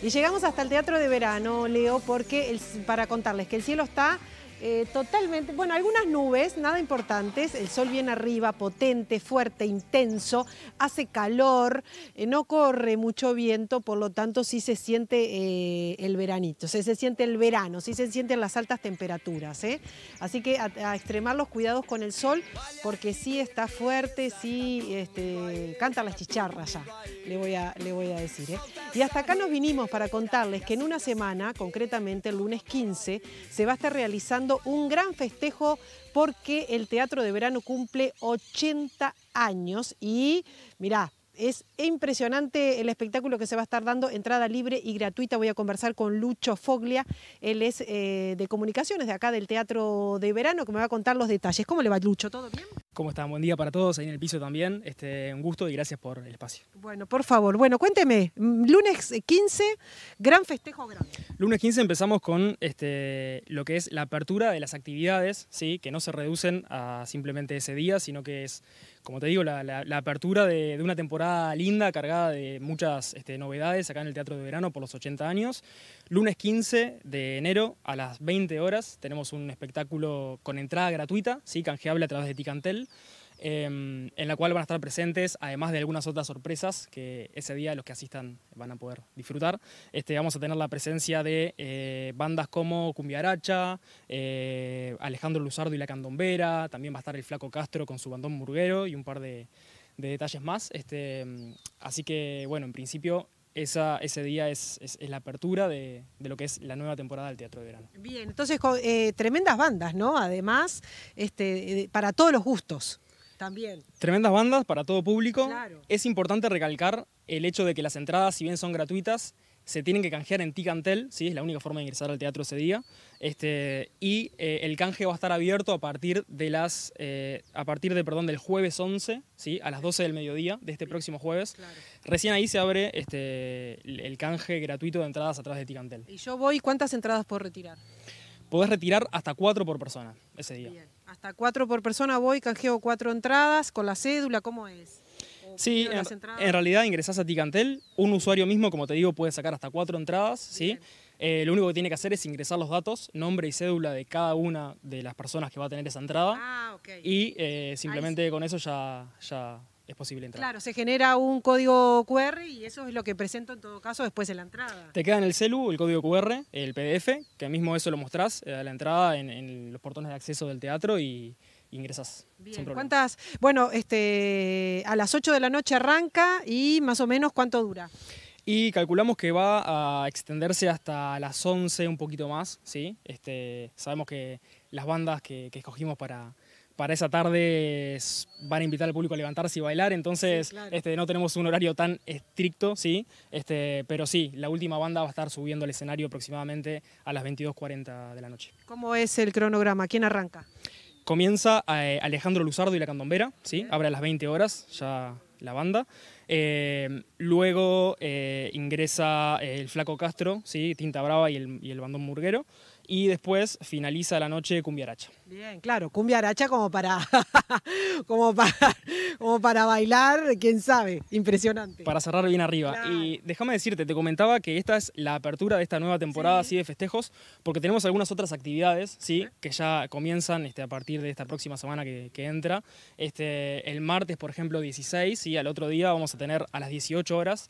Y llegamos hasta el Teatro de Verano, Leo, porque para contarles que el cielo está eh, totalmente, bueno, algunas nubes, nada importantes, el sol viene arriba, potente, fuerte, intenso, hace calor, eh, no corre mucho viento, por lo tanto sí se siente eh, el veranito, sí se siente el verano, sí se sienten las altas temperaturas. Así que a, extremar los cuidados con el sol, porque sí está fuerte, sí este, canta las chicharras ya, le voy a, le voy a decir. Y hasta acá nos vinimos para contarles que en una semana, concretamente el lunes 15, se va a estar realizando un gran festejo porque el Teatro de Verano cumple 80 años y mirá, es impresionante el espectáculo que se va a estar dando, entrada libre y gratuita. Voy a conversar con Lucho Foglia, él es eh, de comunicaciones de acá del Teatro de Verano, que me va a contar los detalles. ¿Cómo le va, Lucho? ¿Todo bien? ¿Cómo están? Buen día para todos, ahí en el piso también. Este, un gusto y gracias por el espacio. Bueno, por favor. Bueno, cuénteme, mm, lunes 15, gran festejo grande. Lunes 15 empezamos con este, lo que es la apertura de las actividades, ¿sí? que no se reducen a simplemente ese día, sino que es como te digo, la, apertura de, una temporada linda, cargada de muchas este, novedades acá en el Teatro de Verano por los 80 años. Lunes 15 de enero a las 20 horas tenemos un espectáculo con entrada gratuita, ¿sí? canjeable a través de Ticantel. Em, en la cual van a estar presentes, además de algunas otras sorpresas que ese día los que asistan van a poder disfrutar. Este, vamos a tener la presencia de eh, bandas como Cumbiaracha, eh, Alejandro Luzardo y La Candombera, también va a estar el Flaco Castro con su bandón burguero y un par de, detalles más. Este, mm, así que, bueno, en principio ese día es, la apertura de, lo que es la nueva temporada del Teatro de Verano. Bien, entonces eh, tremendas bandas, ¿no? Además, este, para todos los gustos. También. Tremendas bandas para todo público. Es importante recalcar el hecho de que las entradas, si bien son gratuitas, se tienen que canjear en Ticantel, ¿sí? es la única forma de ingresar al teatro ese día. Este, y eh, el canje va a estar abierto a partir, de las, eh, a partir de, perdón, del jueves 11, ¿sí? a las 12 del mediodía de este próximo jueves. Recién ahí se abre este, el canje gratuito de entradas atrás de Ticantel. ¿Y yo voy? ¿Cuántas entradas puedo retirar? Podés retirar hasta cuatro por persona ese día. Hasta cuatro por persona voy, canjeo cuatro entradas con la cédula, ¿cómo es? Sí, en, realidad ingresas a Ticantel, un usuario mismo, como te digo, puede sacar hasta cuatro entradas, ¿sí? Eh, lo único que tiene que hacer es ingresar los datos, nombre y cédula de cada una de las personas que va a tener esa entrada. Ah, ok. Y eh, simplemente con eso ya, ya es posible entrar. Claro, se genera un código QR y eso es lo que presento en todo caso después de la entrada. Te queda en el celu el código QR, el PDF, que mismo eso lo mostrás eh, a la entrada en, los portones de acceso del teatro y, ingresas. Bien, ¿cuántas? Bueno, este, a las 8 de la noche arranca y más o menos cuánto dura. Y calculamos que va a extenderse hasta las 11, un poquito más, ¿sí? Este, sabemos que las bandas que escogimos para, para esa tarde van a invitar al público a levantarse y bailar, entonces este, no tenemos un horario tan estricto, ¿sí? Este, pero sí, la última banda va a estar subiendo al escenario aproximadamente a las 22.40 de la noche. ¿Cómo es el cronograma? ¿Quién arranca? Comienza eh, Alejandro Luzardo y la Candombera, ¿sí? Abre a las 20 horas, ya la banda. Eh, luego eh, ingresa el Flaco Castro, ¿sí? Tinta Brava y el, y el Bandón Murguero y después finaliza la noche Cumbiaracha. Bien, claro, Cumbiaracha como para, como para, como para bailar, quién sabe, impresionante. Para cerrar bien arriba. Y déjame decirte, te comentaba que esta es la apertura de esta nueva temporada así de festejos, porque tenemos algunas otras actividades, ¿sí? que ya comienzan este, a partir de esta próxima semana que, entra. Este, el martes, por ejemplo, 16, y al otro día vamos a tener a las 18 horas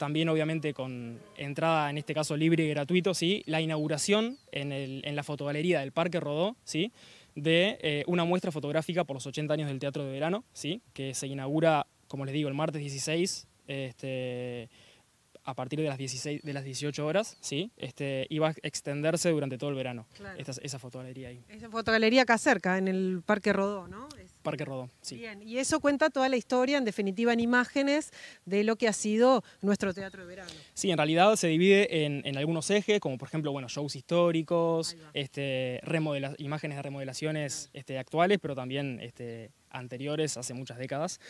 también obviamente con entrada, en este caso libre y gratuito, ¿sí? la inauguración en, el, en la fotogalería del Parque Rodó, ¿sí? de eh, una muestra fotográfica por los 80 años del Teatro de Verano, ¿sí? que se inaugura, como les digo, el martes 16, este, a partir de las, 16, de las 18 horas, ¿sí? Este, y va a extenderse durante todo el verano, esa fotogalería ahí. Esa fotogalería acá cerca, en el Parque Rodó, ¿no? Parque Rodó. Bien, y eso cuenta toda la historia, en definitiva, en imágenes de lo que ha sido nuestro teatro de verano. Sí, en realidad se divide en, algunos ejes, como por ejemplo, bueno, shows históricos, este, imágenes de remodelaciones este, actuales, pero también este, anteriores, hace muchas décadas.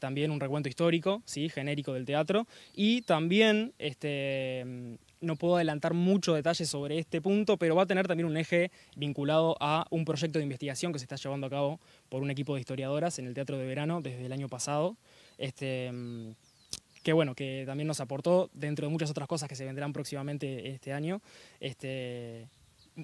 también un recuento histórico, ¿sí? genérico del teatro. Y también este, no puedo adelantar mucho detalle sobre este punto, pero va a tener también un eje vinculado a un proyecto de investigación que se está llevando a cabo por un equipo de historiadoras en el Teatro de Verano desde el año pasado. Este, mm, que bueno, que también nos aportó dentro de muchas otras cosas que se vendrán próximamente este año. Este,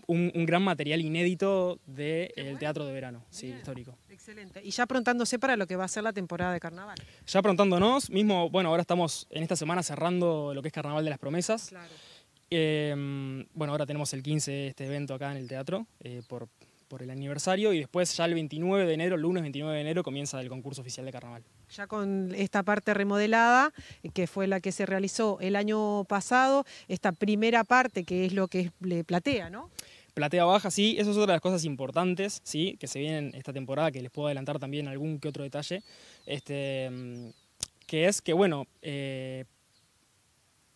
un, gran material inédito del teatro de verano, sí, histórico. Excelente. Y ya aprontándose para lo que va a ser la temporada de carnaval. Ya aprontándonos, mismo, bueno, ahora estamos en esta semana cerrando lo que es Carnaval de las Promesas. Claro. Eh, bueno, ahora tenemos el 15 este evento acá en el teatro eh, por por el aniversario y después ya el 29 de enero, el lunes 29 de enero, comienza el concurso oficial de carnaval. Ya con esta parte remodelada, eh, que fue la que se realizó el año pasado, esta primera parte que es lo que le platea, ¿no? Platea baja, sí, eso es otra de las cosas importantes, sí, que se vienen esta temporada, que les puedo adelantar también algún que otro detalle, este, mm, que es que, bueno, eh,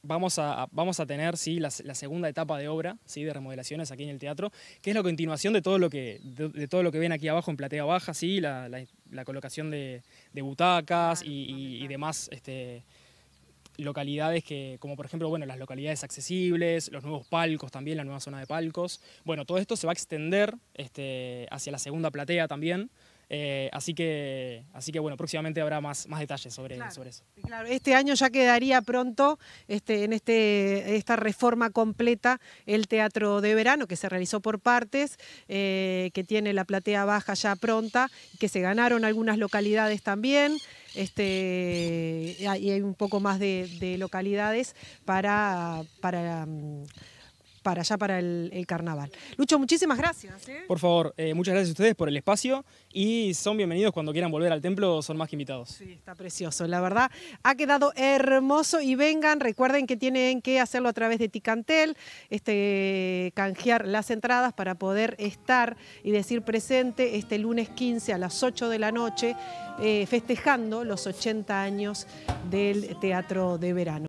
vamos a, vamos a tener ¿sí? la, segunda etapa de obra ¿sí? de remodelaciones aquí en el teatro, que es la continuación de todo lo que, de, todo lo que ven aquí abajo en platea baja, ¿sí? la, colocación de, butacas y, demás este, localidades que, como por ejemplo, bueno, las localidades accesibles, los nuevos palcos también, la nueva zona de palcos. Bueno, todo esto se va a extender este, hacia la segunda platea también. Eh, así, que, así que bueno, próximamente habrá más, más detalles sobre, eso. Claro, este año ya quedaría pronto este, en este, esta reforma completa el teatro de verano que se realizó por partes, eh, que tiene la platea baja ya pronta, que se ganaron algunas localidades también. Este, y hay un poco más de, de localidades para, para mm, para allá, para el, carnaval. Lucho, muchísimas gracias. ¿eh? Por favor, eh, muchas gracias a ustedes por el espacio y son bienvenidos cuando quieran volver al templo, son más que invitados. Sí, está precioso, la verdad. Ha quedado hermoso y vengan, recuerden que tienen que hacerlo a través de Ticantel, este, canjear las entradas para poder estar y decir presente este lunes 15 a las 8 de la noche, eh, festejando los 80 años del Teatro de Verano.